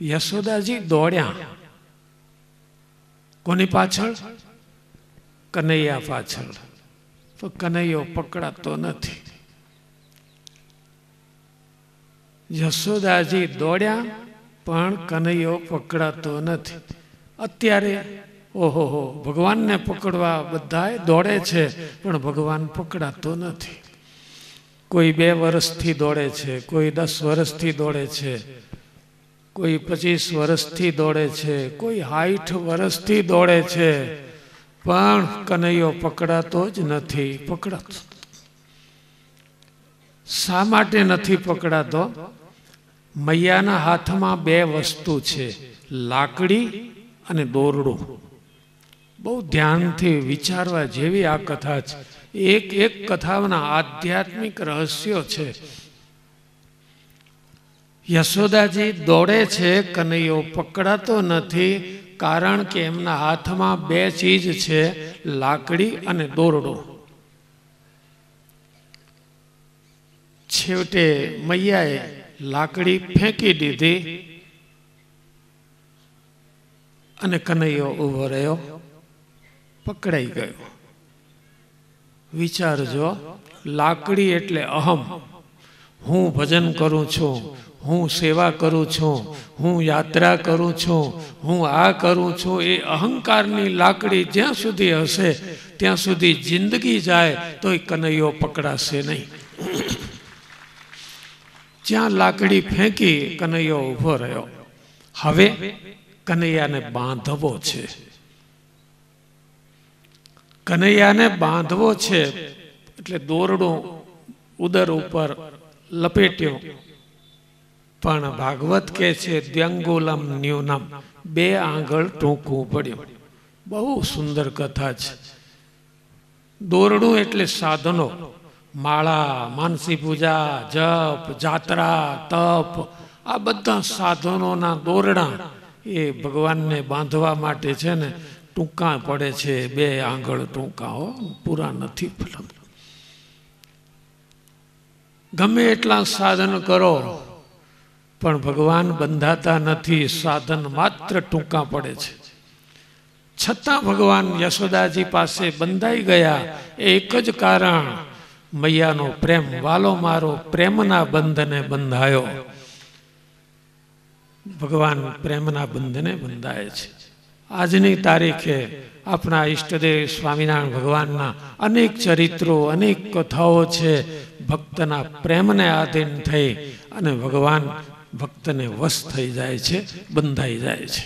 યશોદાજી દોડ્યા કોની પાછળ કનૈયા પાછળ તો કનૈયો પકડાતો નથી યશોદાજી દોડ્યા પણ કનૈયો પકડાતો નથી અત્યારે ઓહો ભગવાનને પકડવા બધાએ દોડે છે પણ ભગવાન પકડાતો નથી કોઈ બે વર્ષથી દોડે છે કોઈ દસ વર્ષથી દોડે છે કોઈ પચીસ વર્ષથી દોડે છે કોઈ હાઈઠ વર્ષથી દોડે છે પણ કનૈયો પકડાતો જ નથી પકડાતો શા માટે નથી પકડાતો મૈયાના હાથમાં બે વસ્તુ છે લાકડી અને દોરડું બહુ ધ્યાનથી વિચારવા જેવી આ કથા છે એક એક કથાના આધ્યાત્મિક રહસ્યો છે યશોદાજી દોડે છે કનૈયો પકડાતો નથી કારણ કે એમના હાથમાં બે ચીજ છે લાકડી અને દોરડો છેવટે મૈયાએ લાકડી ફેંકી દીધી અને કનૈયો ઊભો રહ્યો પકડાઈ ગયો વિચારજો લાકડી એટલે અહમ હું ભજન કરું છું હું સેવા કરું છું હું યાત્રા કરું છું હું આ કરું છું એ અહંકારની લાકડી જ્યાં સુધી હશે ત્યાં સુધી જિંદગી જાય તો એ કનૈયો પકડાશે નહીં જ્યાં લાકડી ફેંકી કનૈયો ઊભો રહ્યો હવે કનૈયાને બાંધવો છે કનૈયાને બાંધવો છે એટલે દોરડું ઉદર ઉપર લપેટ્યો પણ ભાગવત કે છે દ્યંગોલમ ન્યૂનમ બે આંગળ ટૂંકું પડ્યું બહુ સુંદર કથા છે દોરડું એટલે સાધનો માળા માનસી પૂજા જપ જાત્રા તપ આ બધા સાધનોના દોરડા એ ભગવાનને બાંધવા માટે છે ને ટૂંકા પડે છે બે આંગળ ટૂંકાઓ પૂરા નથી ફલમતા ગમે એટલા સાધન કરો પણ ભગવાન બંધાતા નથી સાધન માત્ર ટૂંકા પડે છે છતાં ભગવાન યશોદાજી પાસે બંધાઈ ગયા એક જ કારણ મૈયાનો પ્રેમ વાલો મારો પ્રેમના બંધને બંધાયો ભગવાન પ્રેમના બંધને બંધાય છે આજની તારીખે આપણા ઈષ્ટદેવ સ્વામિનારાયણ ભગવાનના અનેક ચરિત્રો અનેક કથાઓ છે ભક્તના પ્રેમને આધીન થઈ અને ભગવાન ભક્તને વશ થઈ જાય છે બંધાઈ જાય છે